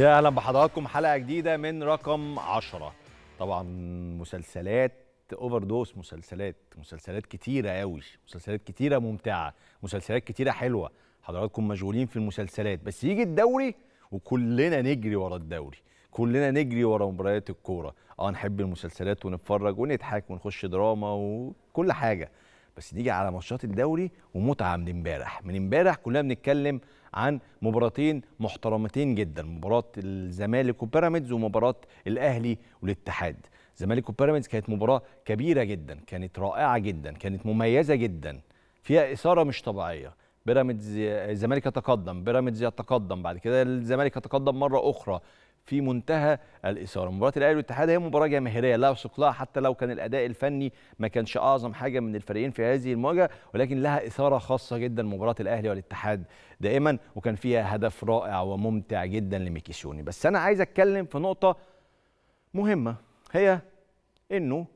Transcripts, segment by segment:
يا اهلا بحضراتكم حلقه جديده من رقم 10 طبعا مسلسلات اوفر دوس مسلسلات مسلسلات كتيره قوي مسلسلات كتيره ممتعه مسلسلات كتيره حلوه حضراتكم مشغولين في المسلسلات بس يجي الدوري وكلنا نجري ورا الدوري كلنا نجري ورا مباريات الكوره اه نحب المسلسلات ونتفرج ونضحك ونخش دراما وكل حاجه بس نيجي على ماتشات الدوري ومتعه من امبارح من امبارح كلنا بنتكلم عن مباراتين محترمتين جدا مباراه الزمالك وبيراميدز ومباراه الاهلي والاتحاد زمالك وبيراميدز كانت مباراه كبيره جدا كانت رائعه جدا كانت مميزه جدا فيها اثاره مش طبيعيه بيراميدز الزمالك يتقدم بيراميدز يتقدم بعد كده الزمالك يتقدم مره اخرى في منتهى الاثاره مباراه الاهلي والاتحاد هي مباراه جماهيريه لا يثق لها حتى لو كان الاداء الفني ما كانش اعظم حاجه من الفريقين في هذه المواجهه ولكن لها اثاره خاصه جدا مباراه الاهلي والاتحاد دائما وكان فيها هدف رائع وممتع جدا لميكيسيوني بس انا عايز اتكلم في نقطه مهمه هي انه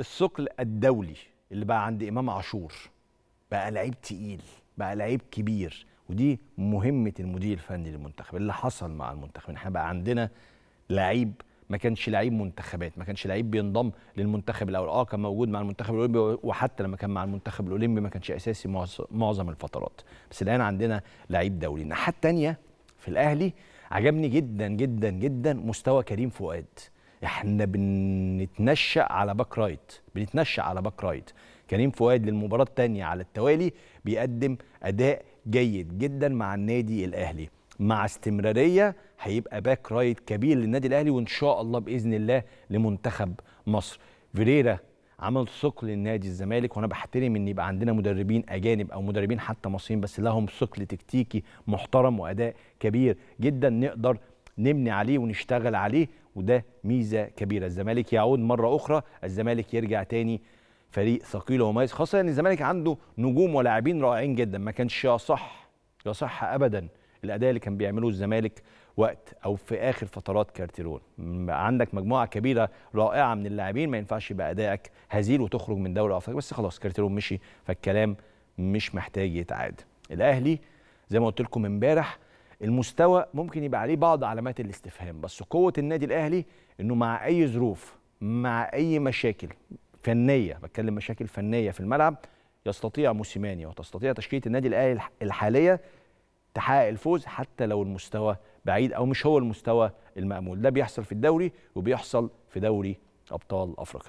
الثقل الدولي اللي بقى عند امام عاشور بقى لعيب تقيل بقى لعيب كبير ودي مهمه المدير الفني للمنتخب اللي حصل مع المنتخب احنا بقى عندنا لعيب ما كانش لعيب منتخبات ما كانش لعيب بينضم للمنتخب الاول اه كان موجود مع المنتخب الاولمبي وحتى لما كان مع المنتخب الاولمبي ما كانش اساسي معظم الفترات بس الان عندنا لعيب دولي الناحيه الثانيه في الاهلي عجبني جدا جدا جدا مستوى كريم فؤاد احنا بنتنشأ على باك رايت بنتنشأ على باك رايت كريم فؤاد للمباراة الثانية على التوالي بيقدم أداء جيد جدا مع النادي الاهلي مع استمراريه هيبقى باك رايت كبير للنادي الاهلي وان شاء الله باذن الله لمنتخب مصر فيريرا عمل ثقل للنادي الزمالك وانا بحترم ان يبقى عندنا مدربين اجانب او مدربين حتى مصريين بس لهم ثقل تكتيكي محترم واداء كبير جدا نقدر نبني عليه ونشتغل عليه وده ميزه كبيره الزمالك يعود مره اخرى الزمالك يرجع تاني فريق ثقيل ومميز خاصه ان الزمالك عنده نجوم ولاعبين رائعين جدا ما كانش يصح يصح ابدا الاداء اللي كان بيعمله الزمالك وقت او في اخر فترات كارتيرون عندك مجموعه كبيره رائعه من اللاعبين ما ينفعش يبقى ادائك هزيل وتخرج من دوري افريقيا بس خلاص كارتيرون مشي فالكلام مش محتاج يتعاد الاهلي زي ما قلت لكم امبارح المستوى ممكن يبقى عليه بعض علامات الاستفهام بس قوه النادي الاهلي انه مع اي ظروف مع اي مشاكل فنيه بتكلم مشاكل فنيه في الملعب يستطيع موسيماني وتستطيع تشكيله النادي الاهلي الحاليه تحقق الفوز حتى لو المستوى بعيد او مش هو المستوى المامول ده بيحصل في الدوري وبيحصل في دوري ابطال افريقيا